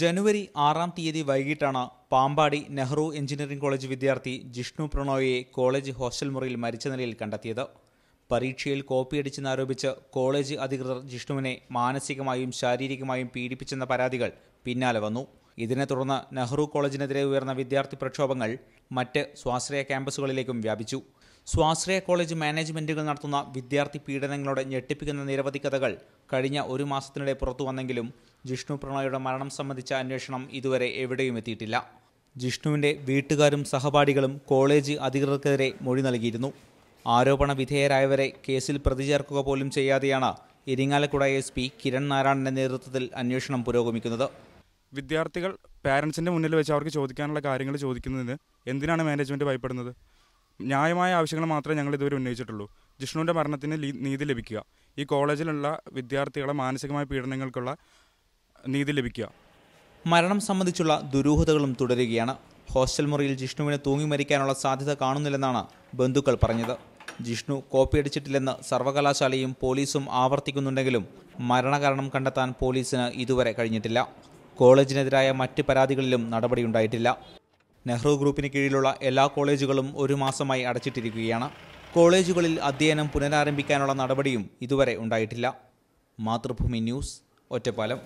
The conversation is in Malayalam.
ജനുവരി ആറാം തീയതി വൈകിട്ടാണ് പാമ്പാടി നെഹ്റു എഞ്ചിനീയറിംഗ് കോളേജ് വിദ്യാർത്ഥി ജിഷ്ണു പ്രണോയെ കോളേജ് ഹോസ്റ്റൽ മുറിയിൽ മരിച്ച നിലയിൽ കണ്ടെത്തിയത് പരീക്ഷയിൽ കോപ്പിയടിച്ചെന്നാരോപിച്ച് കോളേജ് അധികൃതർ ജിഷ്ണുവിനെ മാനസികമായും ശാരീരികമായും പീഡിപ്പിച്ചെന്ന പരാതികൾ പിന്നാലെ വന്നു ഇതിനെ തുടർന്ന് നെഹ്റു കോളേജിനെതിരെ ഉയർന്ന വിദ്യാർത്ഥി പ്രക്ഷോഭങ്ങൾ മറ്റ് സ്വാശ്രയ ക്യാമ്പസുകളിലേക്കും വ്യാപിച്ചു സ്വാശ്രയ കോളേജ് മാനേജ്മെന്റുകൾ നടത്തുന്ന വിദ്യാർത്ഥി പീഡനങ്ങളോടെ ഞെട്ടിപ്പിക്കുന്ന നിരവധി കഥകൾ കഴിഞ്ഞ ഒരു മാസത്തിനിടെ പുറത്തു വന്നെങ്കിലും ജിഷ്ണു പ്രണോയുടെ മരണം സംബന്ധിച്ച അന്വേഷണം ഇതുവരെ എവിടെയും എത്തിയിട്ടില്ല ജിഷ്ണുവിൻ്റെ വീട്ടുകാരും സഹപാഠികളും കോളേജ് അധികൃതർക്കെതിരെ മൊഴി നൽകിയിരുന്നു ആരോപണ വിധേയരായവരെ കേസിൽ പ്രതി ചേർക്കുക പോലും ചെയ്യാതെയാണ് ഇരിങ്ങാലക്കുട എസ് പി കിരൺ നാരായണന്റെ നേതൃത്വത്തിൽ അന്വേഷണം പുരോഗമിക്കുന്നത് വിദ്യാർത്ഥികൾ പാരൻസിൻ്റെ മുന്നിൽ വെച്ച് അവർക്ക് ചോദിക്കാനുള്ള കാര്യങ്ങൾ ചോദിക്കുന്നതിന് എന്തിനാണ് മാനേജ്മെൻറ്റ് ഭയപ്പെടുന്നത് ന്യായമായ ആവശ്യങ്ങൾ മാത്രമേ ഞങ്ങൾ ഇതുവരെ ഉന്നയിച്ചിട്ടുള്ളൂ ജിഷ്ണുവിൻ്റെ മരണത്തിന് നീതി ലഭിക്കുക ഈ കോളേജിലുള്ള വിദ്യാർത്ഥികളെ മാനസികമായ പീഡനങ്ങൾക്കുള്ള നീതി ലഭിക്കുക മരണം സംബന്ധിച്ചുള്ള ദുരൂഹതകളും തുടരുകയാണ് ഹോസ്റ്റൽ മുറിയിൽ ജിഷ്ണുവിനെ തൂങ്ങി മരിക്കാനുള്ള സാധ്യത കാണുന്നില്ലെന്നാണ് ബന്ധുക്കൾ പറഞ്ഞത് ജിഷ്ണു കോപ്പി അടിച്ചിട്ടില്ലെന്ന് സർവകലാശാലയും പോലീസും ആവർത്തിക്കുന്നുണ്ടെങ്കിലും മരണകാരണം കണ്ടെത്താൻ പോലീസിന് ഇതുവരെ കഴിഞ്ഞിട്ടില്ല കോളേജിനെതിരായ മറ്റ് പരാതികളിലും നടപടിയുണ്ടായിട്ടില്ല നെഹ്റു ഗ്രൂപ്പിന് കീഴിലുള്ള എല്ലാ കോളേജുകളും ഒരു മാസമായി അടച്ചിട്ടിരിക്കുകയാണ് കോളേജുകളിൽ അധ്യയനം പുനരാരംഭിക്കാനുള്ള നടപടിയും ഇതുവരെ ഉണ്ടായിട്ടില്ല മാതൃഭൂമി ന്യൂസ് ഒറ്റപ്പാലം